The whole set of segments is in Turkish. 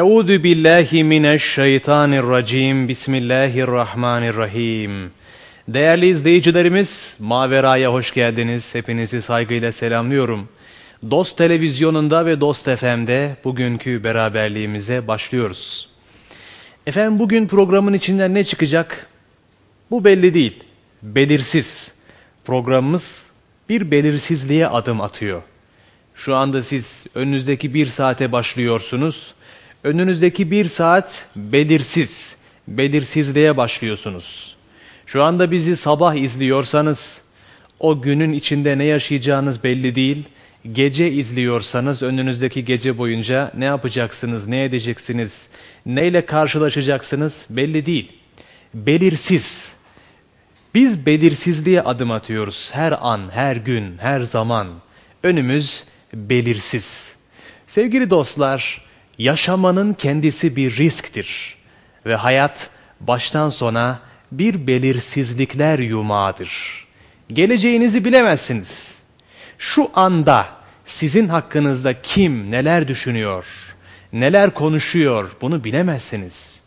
Euzu billahi mineşşeytanirracim. Bismillahirrahmanirrahim. Değerli izleyicilerimiz, Mavera'ya hoş geldiniz. Hepinizi saygıyla selamlıyorum. Dost Televizyonu'nda ve Dost FM'de bugünkü beraberliğimize başlıyoruz. Efendim bugün programın içinden ne çıkacak? Bu belli değil. Belirsiz. Programımız bir belirsizliğe adım atıyor. Şu anda siz önünüzdeki bir saate başlıyorsunuz Önünüzdeki bir saat belirsiz, belirsizliğe başlıyorsunuz. Şu anda bizi sabah izliyorsanız, o günün içinde ne yaşayacağınız belli değil. Gece izliyorsanız önünüzdeki gece boyunca ne yapacaksınız, ne edeceksiniz, neyle karşılaşacaksınız belli değil. Belirsiz. Biz belirsizliğe adım atıyoruz her an, her gün, her zaman. Önümüz belirsiz. Sevgili dostlar, Yaşamanın kendisi bir risktir ve hayat baştan sona bir belirsizlikler yumağıdır. Geleceğinizi bilemezsiniz. Şu anda sizin hakkınızda kim neler düşünüyor, neler konuşuyor bunu bilemezsiniz.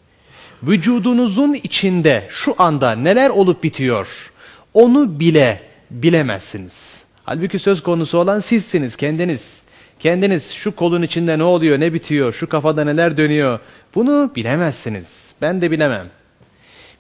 Vücudunuzun içinde şu anda neler olup bitiyor onu bile bilemezsiniz. Halbuki söz konusu olan sizsiniz, kendiniz. Kendiniz şu kolun içinde ne oluyor, ne bitiyor, şu kafada neler dönüyor bunu bilemezsiniz. Ben de bilemem.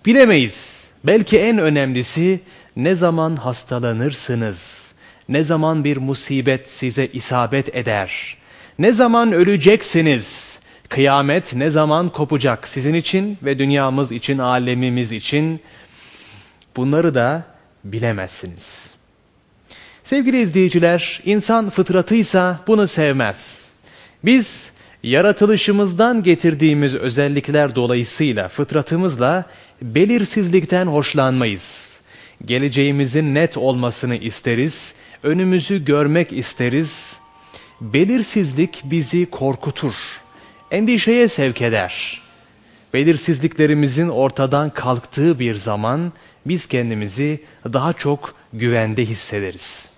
Bilemeyiz. Belki en önemlisi ne zaman hastalanırsınız, ne zaman bir musibet size isabet eder, ne zaman öleceksiniz, kıyamet ne zaman kopacak sizin için ve dünyamız için, alemimiz için bunları da bilemezsiniz.'' Sevgili izleyiciler, insan fıtratıysa bunu sevmez. Biz yaratılışımızdan getirdiğimiz özellikler dolayısıyla fıtratımızla belirsizlikten hoşlanmayız. Geleceğimizin net olmasını isteriz, önümüzü görmek isteriz. Belirsizlik bizi korkutur, endişeye sevk eder. Belirsizliklerimizin ortadan kalktığı bir zaman biz kendimizi daha çok güvende hissederiz.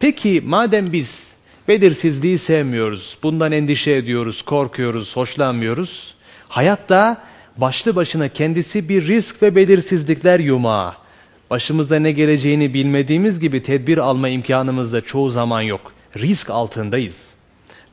Peki madem biz belirsizliği sevmiyoruz, bundan endişe ediyoruz, korkuyoruz, hoşlanmıyoruz, hayatta başlı başına kendisi bir risk ve belirsizlikler yumağı. Başımıza ne geleceğini bilmediğimiz gibi tedbir alma imkanımız da çoğu zaman yok. Risk altındayız.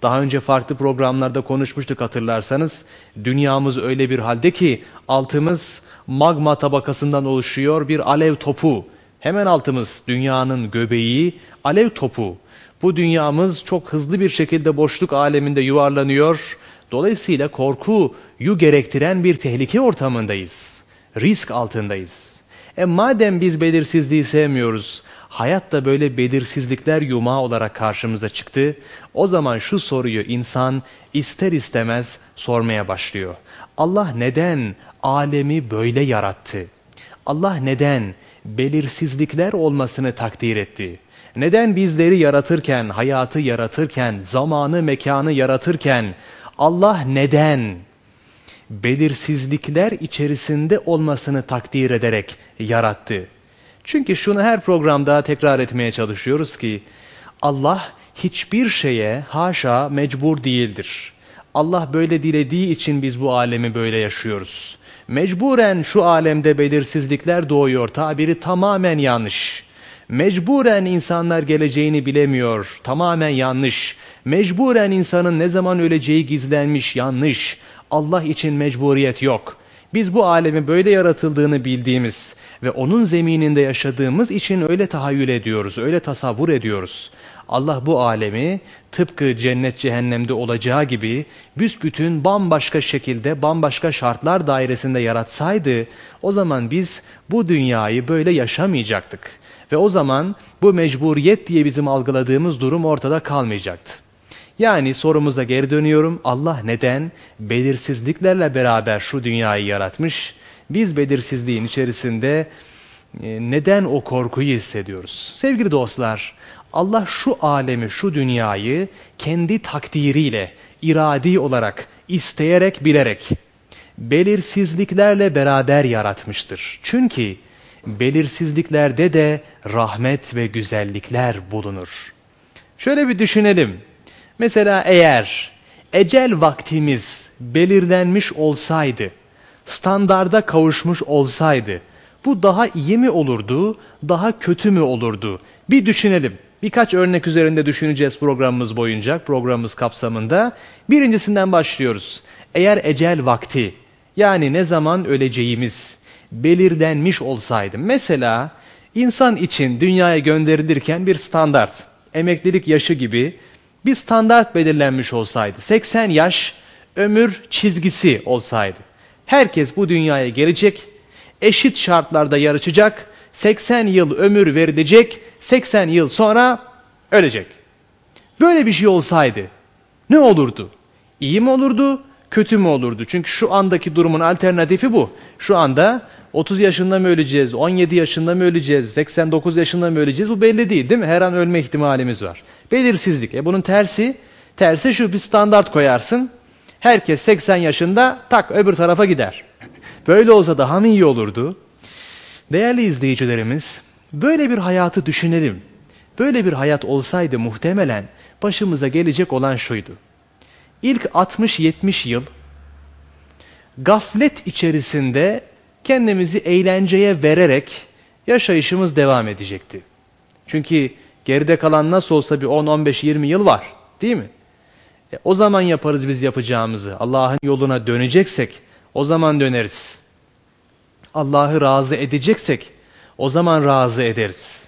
Daha önce farklı programlarda konuşmuştuk hatırlarsanız. Dünyamız öyle bir halde ki altımız magma tabakasından oluşuyor bir alev topu. Hemen altımız dünyanın göbeği, alev topu. Bu dünyamız çok hızlı bir şekilde boşluk aleminde yuvarlanıyor. Dolayısıyla korkuyu gerektiren bir tehlike ortamındayız. Risk altındayız. E madem biz belirsizliği sevmiyoruz, hayat da böyle belirsizlikler yumağı olarak karşımıza çıktı. O zaman şu soruyu insan ister istemez sormaya başlıyor. Allah neden alemi böyle yarattı? Allah neden belirsizlikler olmasını takdir etti. Neden bizleri yaratırken, hayatı yaratırken, zamanı, mekanı yaratırken Allah neden belirsizlikler içerisinde olmasını takdir ederek yarattı? Çünkü şunu her programda tekrar etmeye çalışıyoruz ki Allah hiçbir şeye haşa mecbur değildir. Allah böyle dilediği için biz bu alemi böyle yaşıyoruz. Mecburen şu alemde belirsizlikler doğuyor tabiri tamamen yanlış. Mecburen insanlar geleceğini bilemiyor. Tamamen yanlış. Mecburen insanın ne zaman öleceği gizlenmiş. Yanlış. Allah için mecburiyet yok. Biz bu alemin böyle yaratıldığını bildiğimiz ve onun zemininde yaşadığımız için öyle tahayyül ediyoruz, öyle tasavvur ediyoruz. Allah bu alemi tıpkı cennet cehennemde olacağı gibi büsbütün bambaşka şekilde bambaşka şartlar dairesinde yaratsaydı o zaman biz bu dünyayı böyle yaşamayacaktık. Ve o zaman bu mecburiyet diye bizim algıladığımız durum ortada kalmayacaktı. Yani sorumuza geri dönüyorum. Allah neden belirsizliklerle beraber şu dünyayı yaratmış? Biz belirsizliğin içerisinde e, neden o korkuyu hissediyoruz? Sevgili dostlar, Allah şu alemi, şu dünyayı kendi takdiriyle, iradi olarak, isteyerek, bilerek, belirsizliklerle beraber yaratmıştır. Çünkü belirsizliklerde de rahmet ve güzellikler bulunur. Şöyle bir düşünelim. Mesela eğer ecel vaktimiz belirlenmiş olsaydı, standarda kavuşmuş olsaydı, bu daha iyi mi olurdu, daha kötü mü olurdu? Bir düşünelim. Birkaç örnek üzerinde düşüneceğiz programımız boyunca, programımız kapsamında. Birincisinden başlıyoruz. Eğer ecel vakti, yani ne zaman öleceğimiz belirlenmiş olsaydı. Mesela insan için dünyaya gönderilirken bir standart, emeklilik yaşı gibi bir standart belirlenmiş olsaydı. 80 yaş ömür çizgisi olsaydı. Herkes bu dünyaya gelecek, eşit şartlarda yarışacak 80 yıl ömür verilecek, 80 yıl sonra ölecek. Böyle bir şey olsaydı ne olurdu? İyi mi olurdu, kötü mü olurdu? Çünkü şu andaki durumun alternatifi bu. Şu anda 30 yaşında mı öleceğiz, 17 yaşında mı öleceğiz, 89 yaşında mı öleceğiz bu belli değil değil mi? Her an ölme ihtimalimiz var. Belirsizlik. E bunun tersi, tersi şu bir standart koyarsın. Herkes 80 yaşında tak öbür tarafa gider. Böyle olsa daha mı iyi olurdu? Değerli izleyicilerimiz, böyle bir hayatı düşünelim. Böyle bir hayat olsaydı muhtemelen başımıza gelecek olan şuydu. İlk 60-70 yıl gaflet içerisinde kendimizi eğlenceye vererek yaşayışımız devam edecekti. Çünkü geride kalan nasıl olsa bir 10-15-20 yıl var değil mi? E, o zaman yaparız biz yapacağımızı. Allah'ın yoluna döneceksek o zaman döneriz. Allah'ı razı edeceksek o zaman razı ederiz.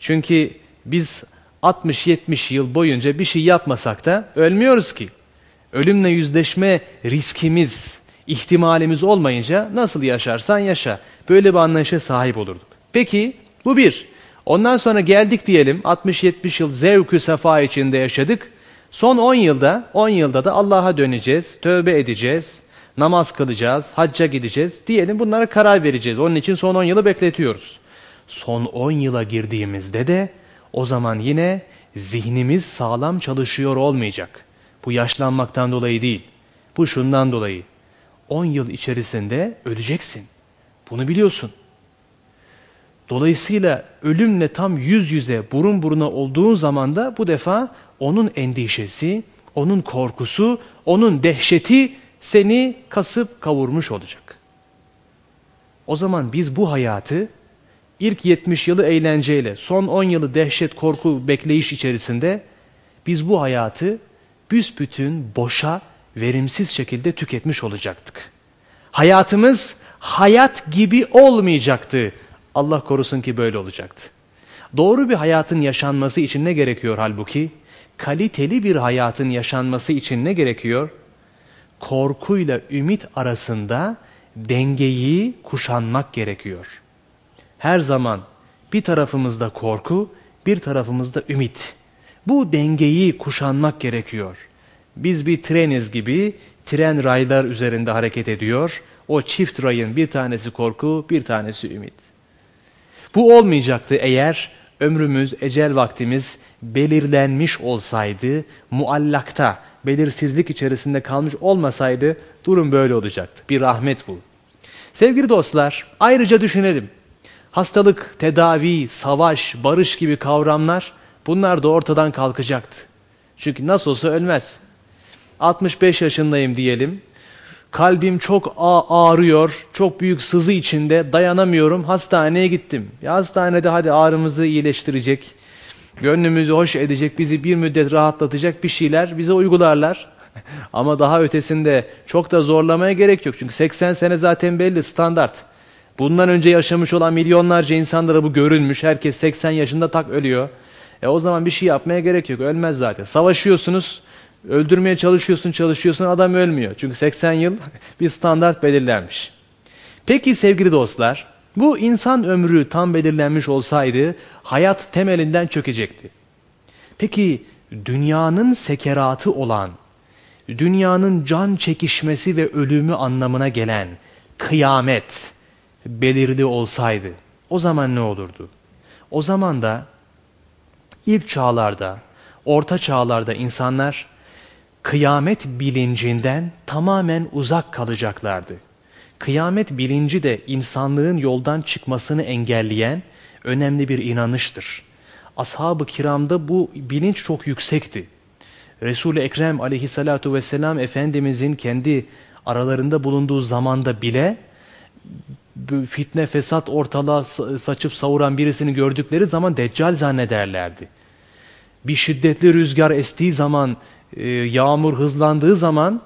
Çünkü biz 60-70 yıl boyunca bir şey yapmasak da ölmüyoruz ki. Ölümle yüzleşme riskimiz, ihtimalimiz olmayınca nasıl yaşarsan yaşa. Böyle bir anlayışa sahip olurduk. Peki bu bir. Ondan sonra geldik diyelim 60-70 yıl zevkü sefa içinde yaşadık. Son 10 yılda, 10 yılda da Allah'a döneceğiz, tövbe edeceğiz, namaz kılacağız, hacca gideceğiz. Diyelim bunlara karar vereceğiz. Onun için son 10 yılı bekletiyoruz. Son 10 yıla girdiğimizde de o zaman yine zihnimiz sağlam çalışıyor olmayacak. Bu yaşlanmaktan dolayı değil. Bu şundan dolayı. 10 yıl içerisinde öleceksin. Bunu biliyorsun. Dolayısıyla ölümle tam yüz yüze burun buruna olduğun zaman da bu defa onun endişesi, onun korkusu, onun dehşeti seni kasıp kavurmuş olacak. O zaman biz bu hayatı ilk 70 yılı eğlenceyle, son 10 yılı dehşet, korku, bekleyiş içerisinde biz bu hayatı büsbütün boşa, verimsiz şekilde tüketmiş olacaktık. Hayatımız hayat gibi olmayacaktı. Allah korusun ki böyle olacaktı. Doğru bir hayatın yaşanması için ne gerekiyor halbuki? Kaliteli bir hayatın yaşanması için ne gerekiyor? korkuyla ümit arasında dengeyi kuşanmak gerekiyor. Her zaman bir tarafımızda korku, bir tarafımızda ümit. Bu dengeyi kuşanmak gerekiyor. Biz bir treniz gibi tren raylar üzerinde hareket ediyor. O çift rayın bir tanesi korku, bir tanesi ümit. Bu olmayacaktı eğer ömrümüz, ecel vaktimiz belirlenmiş olsaydı, muallakta, belirsizlik içerisinde kalmış olmasaydı durum böyle olacaktı. Bir rahmet bu. Sevgili dostlar, ayrıca düşünelim. Hastalık, tedavi, savaş, barış gibi kavramlar bunlar da ortadan kalkacaktı. Çünkü nasıl olsa ölmez. 65 yaşındayım diyelim. Kalbim çok ağrıyor, çok büyük sızı içinde dayanamıyorum, hastaneye gittim. Ya hastanede hadi ağrımızı iyileştirecek gönlümüzü hoş edecek, bizi bir müddet rahatlatacak bir şeyler bize uygularlar. Ama daha ötesinde çok da zorlamaya gerek yok. Çünkü 80 sene zaten belli standart. Bundan önce yaşamış olan milyonlarca insanlara bu görülmüş. Herkes 80 yaşında tak ölüyor. E o zaman bir şey yapmaya gerek yok. Ölmez zaten. Savaşıyorsunuz. Öldürmeye çalışıyorsun, çalışıyorsun adam ölmüyor. Çünkü 80 yıl bir standart belirlenmiş. Peki sevgili dostlar, bu insan ömrü tam belirlenmiş olsaydı hayat temelinden çökecekti. Peki dünyanın sekeratı olan, dünyanın can çekişmesi ve ölümü anlamına gelen kıyamet belirli olsaydı o zaman ne olurdu? O zaman da ilk çağlarda, orta çağlarda insanlar kıyamet bilincinden tamamen uzak kalacaklardı kıyamet bilinci de insanlığın yoldan çıkmasını engelleyen önemli bir inanıştır. Ashab-ı kiramda bu bilinç çok yüksekti. Resul-i Ekrem aleyhissalatu vesselam Efendimizin kendi aralarında bulunduğu zamanda bile fitne fesat ortalığa saçıp savuran birisini gördükleri zaman deccal zannederlerdi. Bir şiddetli rüzgar estiği zaman, e, yağmur hızlandığı zaman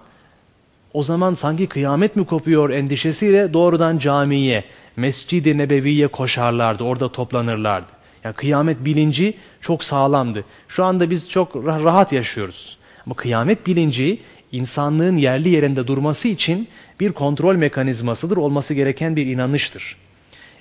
o zaman sanki kıyamet mi kopuyor endişesiyle doğrudan camiye, Mescid-i Nebevi'ye koşarlardı, orada toplanırlardı. Yani kıyamet bilinci çok sağlamdı. Şu anda biz çok rahat yaşıyoruz. Ama kıyamet bilinci insanlığın yerli yerinde durması için bir kontrol mekanizmasıdır, olması gereken bir inanıştır.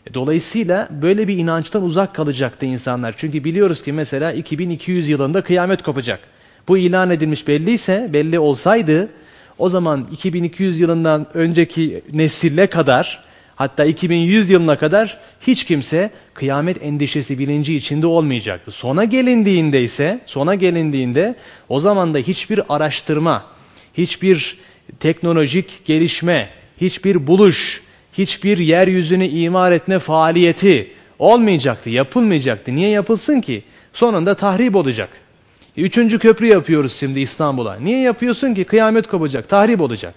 E, dolayısıyla böyle bir inançtan uzak kalacaktı insanlar. Çünkü biliyoruz ki mesela 2200 yılında kıyamet kopacak. Bu ilan edilmiş belliyse, belli olsaydı o zaman 2200 yılından önceki nesille kadar hatta 2100 yılına kadar hiç kimse kıyamet endişesi bilinci içinde olmayacaktı. Sona gelindiğinde ise sona gelindiğinde o zaman da hiçbir araştırma, hiçbir teknolojik gelişme, hiçbir buluş, hiçbir yeryüzünü imar etme faaliyeti olmayacaktı, yapılmayacaktı. Niye yapılsın ki? Sonunda tahrip olacak. E, üçüncü köprü yapıyoruz şimdi İstanbul'a. Niye yapıyorsun ki? Kıyamet kopacak, tahrip olacak.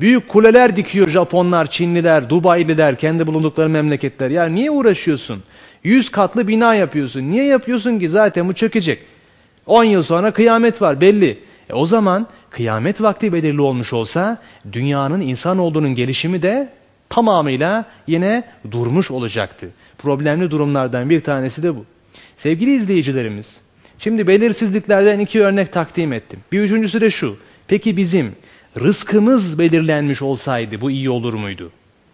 Büyük kuleler dikiyor Japonlar, Çinliler, Dubai'liler, kendi bulundukları memleketler. Ya niye uğraşıyorsun? Yüz katlı bina yapıyorsun. Niye yapıyorsun ki? Zaten bu çökecek. On yıl sonra kıyamet var belli. E o zaman kıyamet vakti belirli olmuş olsa dünyanın insan olduğunun gelişimi de tamamıyla yine durmuş olacaktı. Problemli durumlardan bir tanesi de bu. Sevgili izleyicilerimiz, Şimdi belirsizliklerden iki örnek takdim ettim. Bir üçüncüsü de şu. Peki bizim rızkımız belirlenmiş olsaydı bu iyi olur muydu?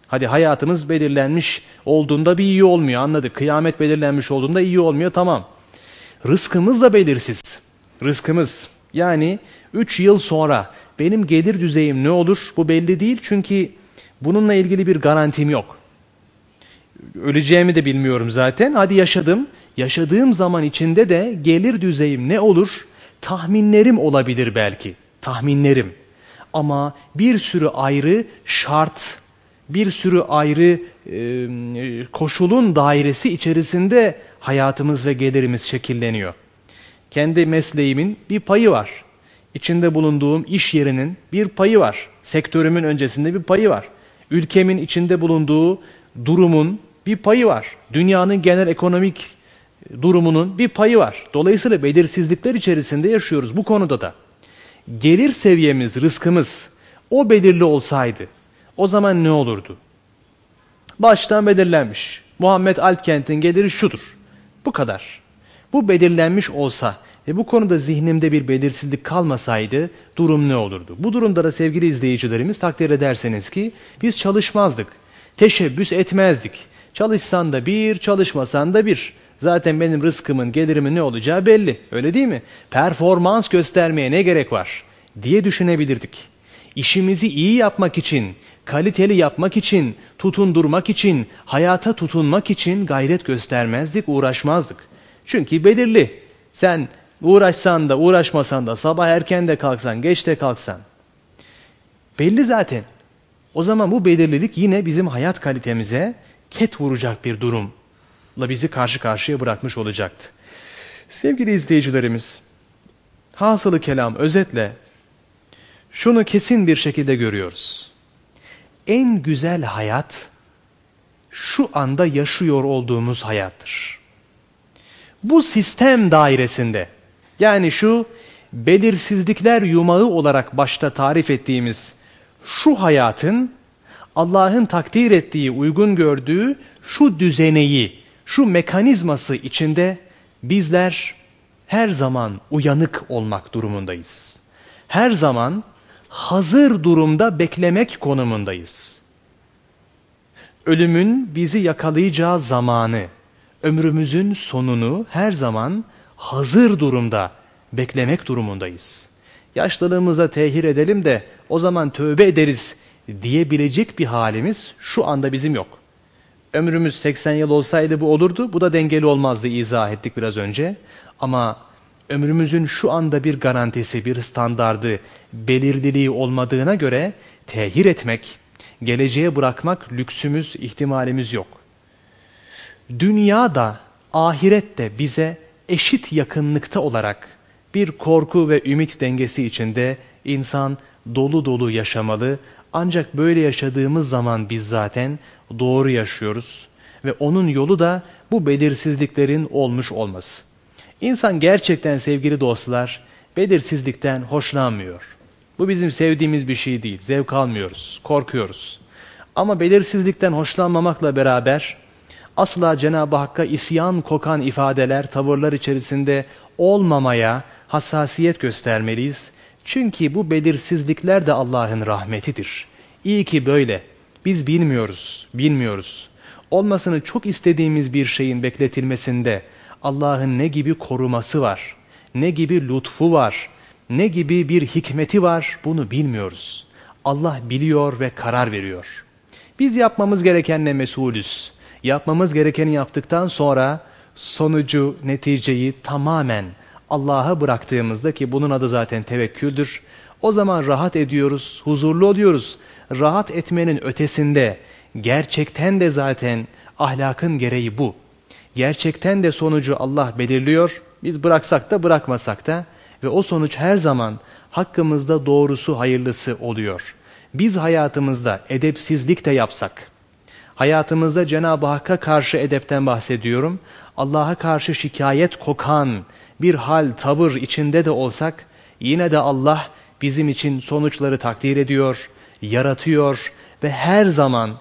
Hadi hayatımız belirlenmiş olduğunda bir iyi olmuyor anladık. Kıyamet belirlenmiş olduğunda iyi olmuyor tamam. Rızkımız da belirsiz. Rızkımız yani 3 yıl sonra benim gelir düzeyim ne olur bu belli değil çünkü bununla ilgili bir garantim yok öleceğimi de bilmiyorum zaten. Hadi yaşadım. Yaşadığım zaman içinde de gelir düzeyim ne olur? Tahminlerim olabilir belki. Tahminlerim. Ama bir sürü ayrı şart, bir sürü ayrı e, koşulun dairesi içerisinde hayatımız ve gelirimiz şekilleniyor. Kendi mesleğimin bir payı var. İçinde bulunduğum iş yerinin bir payı var. Sektörümün öncesinde bir payı var. Ülkemin içinde bulunduğu durumun bir payı var. Dünyanın genel ekonomik durumunun bir payı var. Dolayısıyla belirsizlikler içerisinde yaşıyoruz bu konuda da. Gelir seviyemiz, rızkımız o belirli olsaydı o zaman ne olurdu? Baştan belirlenmiş. Muhammed Alpkent'in geliri şudur. Bu kadar. Bu belirlenmiş olsa ve bu konuda zihnimde bir belirsizlik kalmasaydı durum ne olurdu? Bu durumda da sevgili izleyicilerimiz takdir ederseniz ki biz çalışmazdık, teşebbüs etmezdik Çalışsan da bir, çalışmasan da bir. Zaten benim rızkımın, gelirimin ne olacağı belli. Öyle değil mi? Performans göstermeye ne gerek var diye düşünebilirdik. İşimizi iyi yapmak için, kaliteli yapmak için, tutundurmak için, hayata tutunmak için gayret göstermezdik, uğraşmazdık. Çünkü belirli. Sen uğraşsan da uğraşmasan da sabah erken de kalksan, geç de kalksan. Belli zaten. O zaman bu belirlilik yine bizim hayat kalitemize, ket vuracak bir durumla bizi karşı karşıya bırakmış olacaktı. Sevgili izleyicilerimiz, hasılı kelam özetle şunu kesin bir şekilde görüyoruz. En güzel hayat şu anda yaşıyor olduğumuz hayattır. Bu sistem dairesinde yani şu belirsizlikler yumağı olarak başta tarif ettiğimiz şu hayatın Allah'ın takdir ettiği, uygun gördüğü şu düzeneyi, şu mekanizması içinde bizler her zaman uyanık olmak durumundayız. Her zaman hazır durumda beklemek konumundayız. Ölümün bizi yakalayacağı zamanı, ömrümüzün sonunu her zaman hazır durumda beklemek durumundayız. Yaşlılığımıza tehir edelim de o zaman tövbe ederiz diyebilecek bir halimiz şu anda bizim yok. Ömrümüz 80 yıl olsaydı bu olurdu, bu da dengeli olmazdı izah ettik biraz önce. Ama ömrümüzün şu anda bir garantisi, bir standardı, belirliliği olmadığına göre tehir etmek, geleceğe bırakmak lüksümüz, ihtimalimiz yok. Dünya da, ahiret de bize eşit yakınlıkta olarak bir korku ve ümit dengesi içinde insan dolu dolu yaşamalı, ancak böyle yaşadığımız zaman biz zaten doğru yaşıyoruz ve onun yolu da bu belirsizliklerin olmuş olması. İnsan gerçekten sevgili dostlar belirsizlikten hoşlanmıyor. Bu bizim sevdiğimiz bir şey değil. Zevk almıyoruz, korkuyoruz. Ama belirsizlikten hoşlanmamakla beraber asla Cenab-ı Hakk'a isyan kokan ifadeler, tavırlar içerisinde olmamaya hassasiyet göstermeliyiz çünkü bu belirsizlikler de Allah'ın rahmetidir. İyi ki böyle. Biz bilmiyoruz, bilmiyoruz. Olmasını çok istediğimiz bir şeyin bekletilmesinde Allah'ın ne gibi koruması var, ne gibi lütfu var, ne gibi bir hikmeti var bunu bilmiyoruz. Allah biliyor ve karar veriyor. Biz yapmamız gerekenle mesulüz. Yapmamız gerekeni yaptıktan sonra sonucu, neticeyi tamamen Allah'a bıraktığımızda ki bunun adı zaten tevekküldür. O zaman rahat ediyoruz, huzurlu oluyoruz. Rahat etmenin ötesinde gerçekten de zaten ahlakın gereği bu. Gerçekten de sonucu Allah belirliyor. Biz bıraksak da bırakmasak da ve o sonuç her zaman hakkımızda doğrusu hayırlısı oluyor. Biz hayatımızda edepsizlik de yapsak, hayatımızda Cenab-ı Hakk'a karşı edepten bahsediyorum, Allah'a karşı şikayet kokan, bir hal, tavır içinde de olsak yine de Allah bizim için sonuçları takdir ediyor, yaratıyor ve her zaman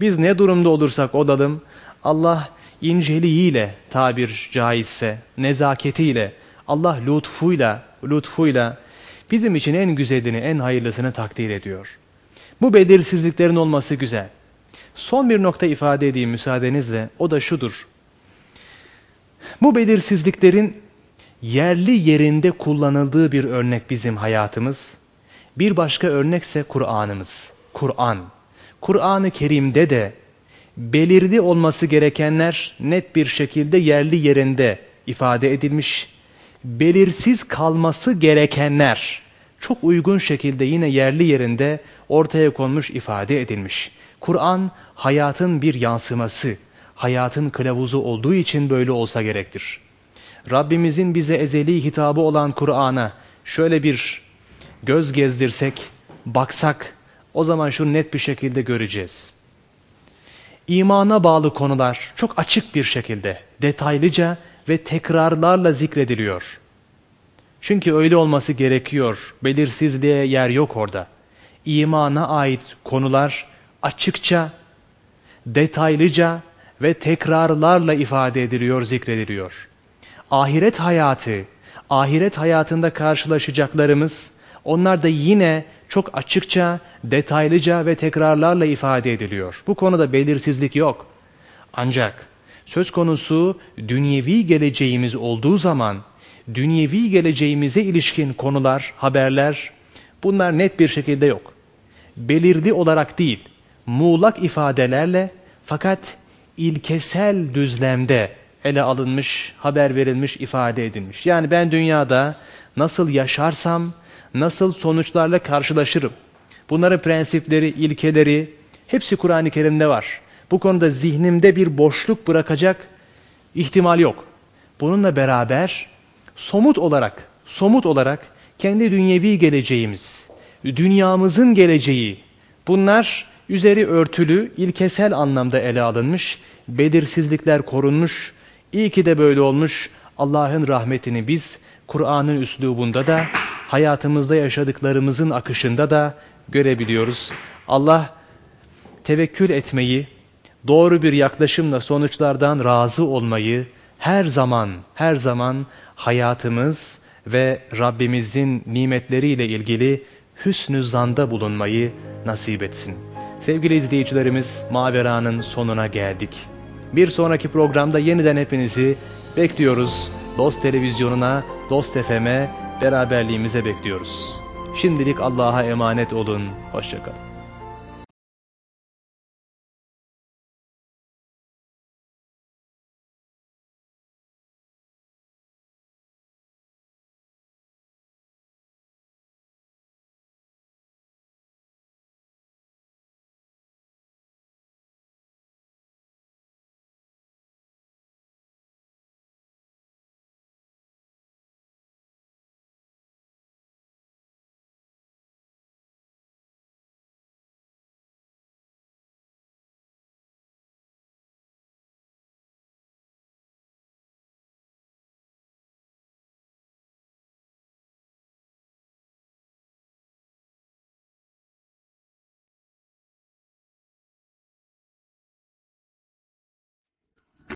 biz ne durumda olursak olalım Allah inceliğiyle tabir caizse, nezaketiyle, Allah lütfuyla, lütfuyla bizim için en güzelini, en hayırlısını takdir ediyor. Bu belirsizliklerin olması güzel. Son bir nokta ifade edeyim müsaadenizle, o da şudur. Bu belirsizliklerin yerli yerinde kullanıldığı bir örnek bizim hayatımız. Bir başka örnekse Kur'an'ımız. Kur'an. Kur'an-ı Kerim'de de belirli olması gerekenler net bir şekilde yerli yerinde ifade edilmiş. Belirsiz kalması gerekenler çok uygun şekilde yine yerli yerinde ortaya konmuş ifade edilmiş. Kur'an hayatın bir yansıması, hayatın kılavuzu olduğu için böyle olsa gerektir. Rabbimizin bize ezeli hitabı olan Kur'an'a şöyle bir göz gezdirsek, baksak o zaman şunu net bir şekilde göreceğiz. İmana bağlı konular çok açık bir şekilde, detaylıca ve tekrarlarla zikrediliyor. Çünkü öyle olması gerekiyor. Belirsizliğe yer yok orada. İmana ait konular açıkça, detaylıca ve tekrarlarla ifade ediliyor, zikrediliyor ahiret hayatı, ahiret hayatında karşılaşacaklarımız, onlar da yine çok açıkça, detaylıca ve tekrarlarla ifade ediliyor. Bu konuda belirsizlik yok. Ancak söz konusu dünyevi geleceğimiz olduğu zaman, dünyevi geleceğimize ilişkin konular, haberler, bunlar net bir şekilde yok. Belirli olarak değil, muğlak ifadelerle fakat ilkesel düzlemde ele alınmış, haber verilmiş, ifade edilmiş. Yani ben dünyada nasıl yaşarsam, nasıl sonuçlarla karşılaşırım. Bunların prensipleri, ilkeleri hepsi Kur'an-ı Kerim'de var. Bu konuda zihnimde bir boşluk bırakacak ihtimal yok. Bununla beraber somut olarak, somut olarak kendi dünyevi geleceğimiz, dünyamızın geleceği bunlar üzeri örtülü, ilkesel anlamda ele alınmış, belirsizlikler korunmuş, İyi ki de böyle olmuş. Allah'ın rahmetini biz Kur'an'ın üslubunda da hayatımızda yaşadıklarımızın akışında da görebiliyoruz. Allah tevekkül etmeyi, doğru bir yaklaşımla sonuçlardan razı olmayı her zaman, her zaman hayatımız ve Rabbimizin nimetleriyle ilgili hüsnü zanda bulunmayı nasip etsin. Sevgili izleyicilerimiz Mavera'nın sonuna geldik. Bir sonraki programda yeniden hepinizi bekliyoruz. Dost Televizyonu'na, Dost FM'e beraberliğimize bekliyoruz. Şimdilik Allah'a emanet olun. Hoşçakalın.